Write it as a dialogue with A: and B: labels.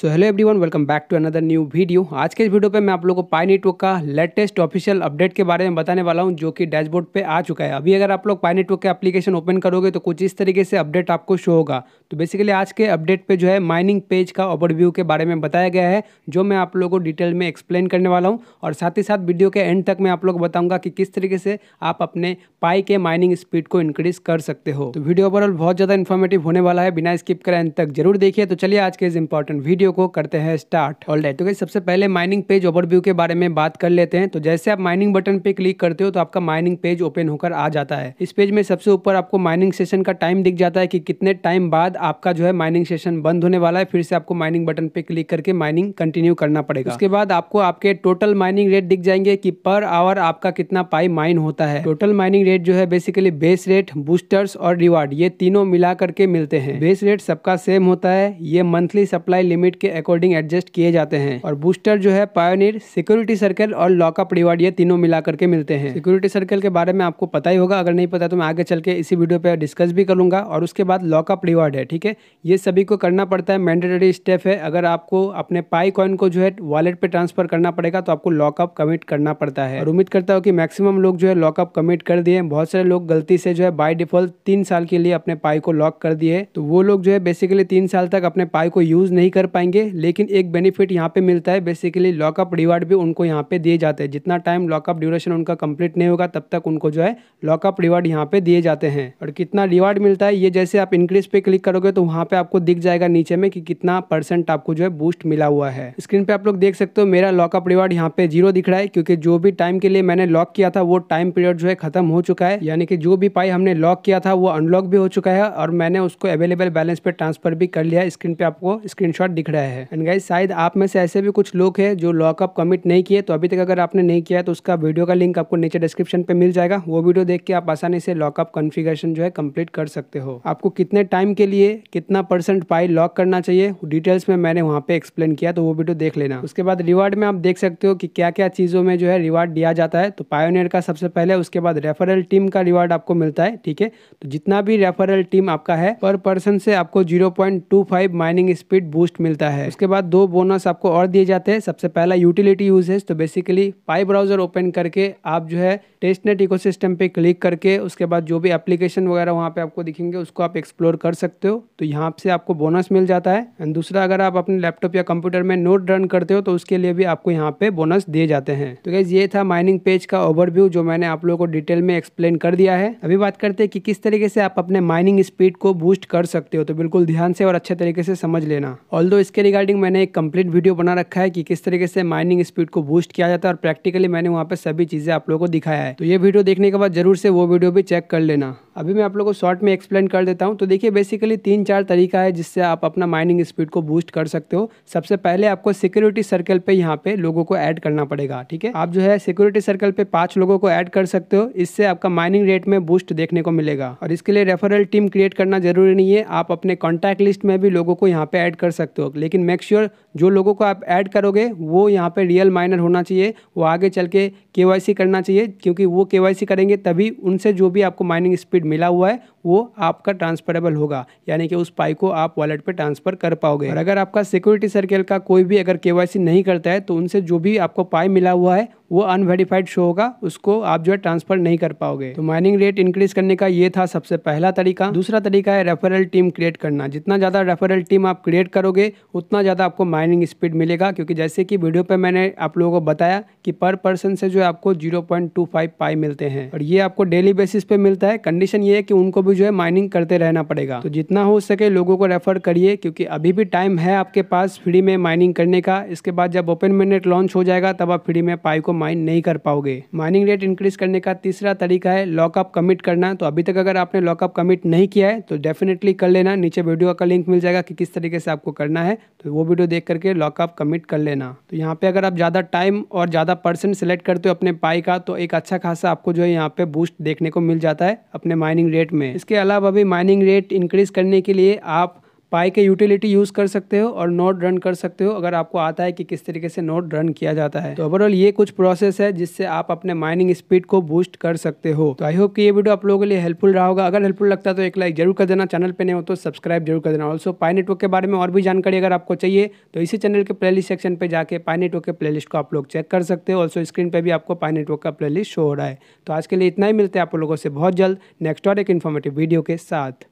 A: so hello everyone welcome back to another new video आज के इस वीडियो पे मैं आप लोगों को पाई नेटवर्क का लेटेस्ट ऑफिशियल अपडेट के बारे में बताने वाला हूँ जो कि डैशबोर्ड पे आ चुका है अभी अगर आप लोग पाई नेटवर्क का एप्लीकेशन ओपन करोगे तो कुछ इस तरीके से अपडेट आपको शो होगा तो बेसिकली आज के अपडेट पर जो है माइनिंग पेज का ओवरव्यू के बारे में बताया गया है जो मैं आप लोगों को डिटेल में एक्सप्लेन करने वाला हूँ और साथ ही साथ वीडियो के एंड तक मैं आप लोग बताऊँगा कि किस तरीके से आप अपने पाई के माइनिंग स्पीड को इंक्रीज कर सकते हो तो वीडियो ओवरऑल बहुत ज़्यादा इन्फॉर्मेटिव होने वाला है बिना स्किप करें एंड तक जरूर देखिए तो चलिए आज के इस इंपॉर्टेंट वीडियो वीडियो को करते हैं स्टार्ट ऑल डाइट तो गई सबसे पहले माइनिंग पेज ओवरव्यू के बारे में बात कर लेते हैं तो जैसे आप माइनिंग बटन पे क्लिक करते हो तो आपका माइनिंग पेज ओपन होकर आ जाता है इस पेज में सबसे ऊपर आपको माइनिंग सेशन का टाइम दिख जाता है कि कितने टाइम बाद आपका जो है माइनिंग सेशन बंद होने वाला है फिर से आपको माइनिंग बटन पे क्लिक करके माइनिंग कंटिन्यू करना पड़ेगा उसके बाद आपको आपके टोटल माइनिंग रेट दिख जाएंगे की पर आवर आपका कितना पाई माइन होता है टोटल माइनिंग रेट जो है बेसिकली बेस रेट बूस्टर्स और रिवार्ड ये तीनों मिला करके मिलते हैं बेस रेट सबका सेम होता है ये मंथली सप्लाई लिमिट के अकॉर्डिंग एडजस्ट किए जाते हैं और बूस्टर जो है पायोनियर सिक्योरिटी सर्कल और लॉकअप रिवार्ड ये तीनों मिला करके मिलते हैं सिक्योरिटी सर्कल के बारे में आपको पता ही होगा अगर नहीं पता तो मैं आगे चल के इसी वीडियो पर डिस्कस भी करूंगा और उसके बाद लॉकअप रिवार्ड है ठीक है ये सभी को करना पड़ता है मैंडेटरी स्टेप है अगर आपको अपने पाई कॉइन को जो है वॉलेट पर ट्रांसफर करना पड़ेगा तो आपको लॉकअप कमिट करना पड़ता है और उम्मीद करता हूँ कि मैक्सिमम लोग जो है लॉकअप कमिट कर दिए बहुत सारे लोग गलती से जो है बाई डिफॉल्ट तीन साल के लिए अपने पाई को लॉक कर दिए तो वो लोग जो है बेसिकली तीन साल तक अपने पाई को यूज नहीं कर पाएंगे जाएंगे लेकिन एक बेनिफिट यहाँ पे मिलता है बेसिकली लॉकअप रिवार्ड भी उनको यहाँ पे दिए जाते हैं जितना टाइम लॉकअप ड्यूरेशन उनका कंप्लीट नहीं होगा तब तक उनको जो है लॉकअप रिवार्ड यहाँ पे दिए जाते हैं और कितना रिवार्ड मिलता है ये जैसे आप इंक्रीज पे क्लिक करोगे तो वहाँ पे आपको दिख जाएगा नीचे में कि कितना परसेंट आपको जो है बूस्ट मिला हुआ है स्क्रीन पे आप लोग देख सकते हो मेरा लॉकअप रिवार्ड यहाँ पे जीरो दिख रहा है क्योंकि जो भी टाइम के लिए मैंने लॉक किया था वो टाइम पीरियड जो है खत्म हो चुका है यानी कि जो भी पाई हमने लॉक किया था वो अनलॉक भी हो चुका है और मैंने उसको अवेलेबल बैलेंस पे ट्रांसफर भी कर लिया स्क्रीन पे आपको स्क्रीनशॉट दिख रहा है रहा है एंड गाइज शायद आप में से ऐसे भी कुछ लोग हैं जो लॉकअप कमिट नहीं किए तो अभी तक अगर आपने नहीं किया तो उसका वीडियो का लिंक आपको नीचे डिस्क्रिप्शन पे मिल जाएगा वो वीडियो देख के आप आसानी से लॉकअप कॉन्फ़िगरेशन जो है कंप्लीट कर सकते हो आपको कितने टाइम के लिए कितना परसेंट पाई लॉक करना चाहिए डिटेल्स में मैंने वहाँ पे एक्सप्लेन किया तो वो वीडियो देख लेना उसके बाद रिवार्ड में आप देख सकते हो कि क्या क्या चीज़ों में जो है रिवार्ड दिया जाता है तो पायोनियर का सबसे पहले उसके बाद रेफरल टीम का रिवार्ड आपको मिलता है ठीक है तो जितना भी रेफरल टीम आपका है पर पर्सन से आपको जीरो माइनिंग स्पीड बूस्ट मिलता है मिलता है उसके बाद दो बोनस आपको और दिए जाते हैं सबसे पहला यूटिलिटी यूज तो बेसिकली पाई ब्राउजर ओपन करके आप जो है टेस्ट नेट इकोसिस्टम पे क्लिक करके उसके बाद जो भी एप्लीकेशन वगैरह वहाँ पे आपको दिखेंगे उसको आप एक्सप्लोर कर सकते हो तो यहाँ से आपको बोनस मिल जाता है एंड दूसरा अगर आप अपने लैपटॉप या कंप्यूटर में नोट रन करते हो तो उसके लिए भी आपको यहाँ पे बोनस दिए जाते हैं तो गैस ये था माइनिंग पेज का ओवरव्यू जो मैंने आप लोगों को डिटेल में एक्सप्लेन कर दिया है अभी बात करते हैं कि किस तरीके से आप अपने माइनिंग स्पीड को बूस्ट कर सकते हो तो बिल्कुल ध्यान से और अच्छे तरीके से समझ लेना ऑल इसके रिगार्डिंग मैंने एक कंप्लीट वीडियो बना रखा है कि किस तरीके से माइनिंग स्पीड को बूस्ट किया जाता है और प्रैक्टिकली मैंने वहाँ पर सभी चीज़ें आप लोगों को दिखाया है तो ये वीडियो देखने के बाद जरूर से वो वीडियो भी चेक कर लेना अभी मैं आप लोगों को शॉर्ट में एक्सप्लेन कर देता हूँ तो देखिए बेसिकली तीन चार तरीका है जिससे आप अपना माइनिंग स्पीड को बूस्ट कर सकते हो सबसे पहले आपको सिक्योरिटी सर्कल पे यहाँ पे लोगों को ऐड करना पड़ेगा ठीक है आप जो है सिक्योरिटी सर्कल पे पांच लोगों को ऐड कर सकते हो इससे आपका माइनिंग रेट में बूस्ट देखने को मिलेगा और इसके लिए रेफरल टीम क्रिएट करना जरूरी नहीं है आप अपने कॉन्टैक्ट लिस्ट में भी लोगों को यहाँ पे ऐड कर सकते हो लेकिन मेक श्योर sure जो लोगों को आप ऐड करोगे वो यहाँ पे रियल माइनर होना चाहिए वो आगे चल के के करना चाहिए क्योंकि वो के करेंगे तभी उनसे जो भी आपको माइनिंग स्पीड मिला हुआ है वो आपका ट्रांसफरेबल होगा यानी कि उस पाई को आप वॉलेट पे ट्रांसफर कर पाओगे और अगर आपका सिक्योरिटी सर्कल का कोई भी अगर के नहीं करता है तो उनसे जो भी आपको पाई मिला हुआ है वो अनवेरीफाइड शो होगा उसको आप जो है ट्रांसफर नहीं कर पाओगे तो माइनिंग रेट इंक्रीज करने का ये था सबसे पहला तरीका दूसरा तरीका है रेफरल टीम क्रिएट करना जितना ज़्यादा रेफरल टीम आप क्रिएट करोगे उतना ज़्यादा आपको माइनिंग स्पीड मिलेगा क्योंकि जैसे कि वीडियो पे मैंने आप लोगों को बताया कि पर पर्सन से जो है आपको 0.25 पाई मिलते हैं और ये आपको डेली बेसिस पे मिलता है कंडीशन ये है कि उनको भी जो है माइनिंग करते रहना पड़ेगा तो जितना हो सके लोगों को रेफर करिए क्योंकि अभी भी टाइम है आपके पास फ्री में माइनिंग करने का इसके बाद जब ओपन मिनट लॉन्च हो जाएगा तब आप फ्री में पाई को माइन नहीं कर पाओगे माइनिंग रेट इंक्रीज करने का तीसरा तरीका है लॉकअप कमिट करना तो अभी तक अगर आपने लॉकअप कमिट नहीं किया है तो डेफिनेटली कर लेना नीचे वीडियो का लिंक मिल जाएगा कि किस तरीके से आपको करना है तो वो वीडियो देख करके लॉकअप कमिट कर लेना तो यहाँ पे अगर आप ज़्यादा टाइम और ज़्यादा परसेंट सेलेक्ट करते हो अपने पाई का तो एक अच्छा खासा आपको जो है यहाँ पे बूस्ट देखने को मिल जाता है अपने माइनिंग रेट में इसके अलावा भी माइनिंग रेट इंक्रीज़ करने के लिए आप पाई के यूटिलिटी यूज़ कर सकते हो और नोट रन कर सकते हो अगर आपको आता है कि किस तरीके से नोट रन किया जाता है तो ओवरऑल ये कुछ प्रोसेस है जिससे आप अपने माइनिंग स्पीड को बूस्ट कर सकते हो तो आई होप कि ये वीडियो आप लोगों के लिए हेल्पफुल रहा होगा अगर हेल्पफुल लगता है तो एक लाइक जरूर कर देना चैनल पर नहीं हो तो सब्सक्राइब जरूर कर देना ऑल्सो पाई नेटवर्क के बारे में और भी जानकारी अगर आपको चाहिए तो इसी चैनल के प्ले सेक्शन पर जाकर पाई नेटवर्क के प्ले को आप लोग चेक कर सकते हो ऑल्सो स्क्रीन पर भी आपको पाई नेटवर्क का प्ले शो हो रहा है तो आज के लिए इतना ही मिलते हैं आप लोगों से बहुत जल्द नेक्स्ट और एक इन्फॉर्मेटिव वीडियो के साथ